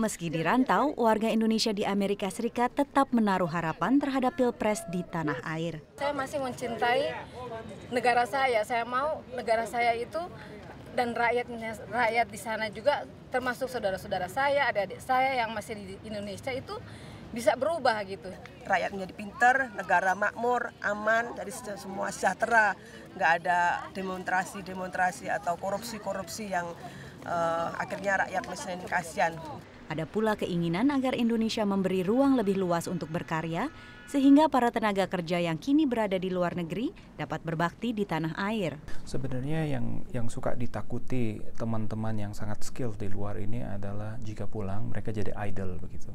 Meski dirantau, warga Indonesia di Amerika Serikat tetap menaruh harapan terhadap pilpres di tanah air. Saya masih mencintai negara saya. Saya mau negara saya itu dan rakyat rakyat di sana juga termasuk saudara-saudara saya, adik-adik saya yang masih di Indonesia itu bisa berubah gitu. Rakyat menjadi pinter, negara makmur, aman, dari semua sejahtera, nggak ada demonstrasi-demonstrasi atau korupsi-korupsi yang uh, akhirnya rakyat mesin kasihan. Ada pula keinginan agar Indonesia memberi ruang lebih luas untuk berkarya, sehingga para tenaga kerja yang kini berada di luar negeri dapat berbakti di tanah air. Sebenarnya yang yang suka ditakuti teman-teman yang sangat skill di luar ini adalah jika pulang mereka jadi idol begitu.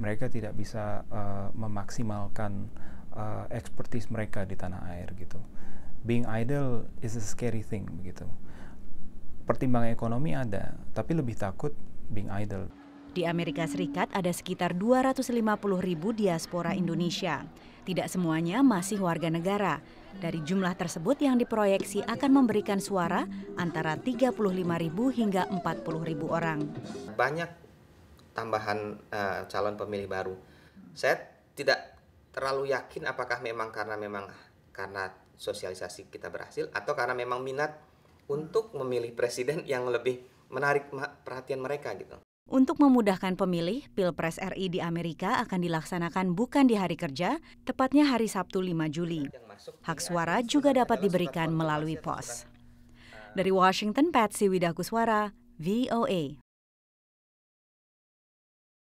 Mereka tidak bisa uh, memaksimalkan uh, expertise mereka di tanah air gitu. Being idol is a scary thing begitu. Pertimbangan ekonomi ada, tapi lebih takut being idle. Di Amerika Serikat ada sekitar 250 ribu diaspora Indonesia. Tidak semuanya masih warga negara. Dari jumlah tersebut yang diproyeksi akan memberikan suara antara 35 ribu hingga 40 ribu orang. Banyak tambahan uh, calon pemilih baru. Saya tidak terlalu yakin apakah memang karena memang karena sosialisasi kita berhasil atau karena memang minat untuk memilih presiden yang lebih menarik perhatian mereka gitu. Untuk memudahkan pemilih, Pilpres RI di Amerika akan dilaksanakan bukan di hari kerja, tepatnya hari Sabtu 5 Juli. Hak suara juga dapat diberikan melalui pos. Dari Washington, Patsy Widakuswara, VOA.